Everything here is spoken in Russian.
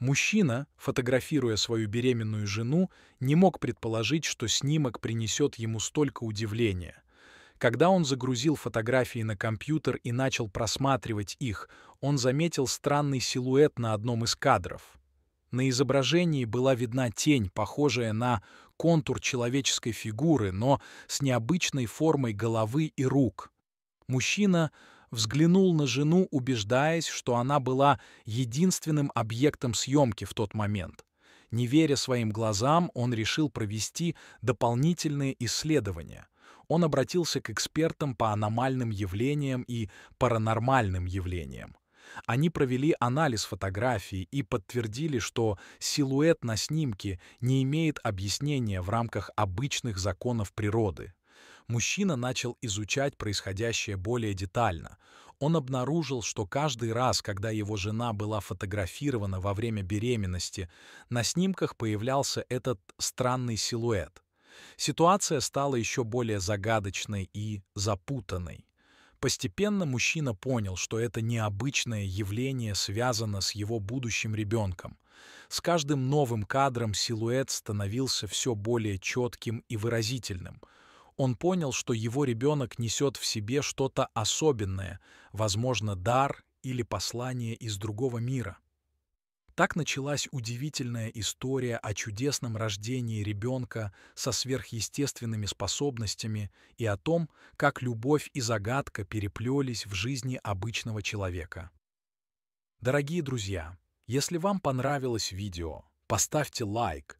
Мужчина, фотографируя свою беременную жену, не мог предположить, что снимок принесет ему столько удивления. Когда он загрузил фотографии на компьютер и начал просматривать их, он заметил странный силуэт на одном из кадров. На изображении была видна тень, похожая на контур человеческой фигуры, но с необычной формой головы и рук. Мужчина взглянул на жену, убеждаясь, что она была единственным объектом съемки в тот момент. Не веря своим глазам, он решил провести дополнительные исследования. Он обратился к экспертам по аномальным явлениям и паранормальным явлениям. Они провели анализ фотографии и подтвердили, что силуэт на снимке не имеет объяснения в рамках обычных законов природы мужчина начал изучать происходящее более детально. Он обнаружил, что каждый раз, когда его жена была фотографирована во время беременности, на снимках появлялся этот странный силуэт. Ситуация стала еще более загадочной и запутанной. Постепенно мужчина понял, что это необычное явление связано с его будущим ребенком. С каждым новым кадром силуэт становился все более четким и выразительным — он понял, что его ребенок несет в себе что-то особенное, возможно, дар или послание из другого мира. Так началась удивительная история о чудесном рождении ребенка со сверхъестественными способностями и о том, как любовь и загадка переплелись в жизни обычного человека. Дорогие друзья, если вам понравилось видео, поставьте лайк,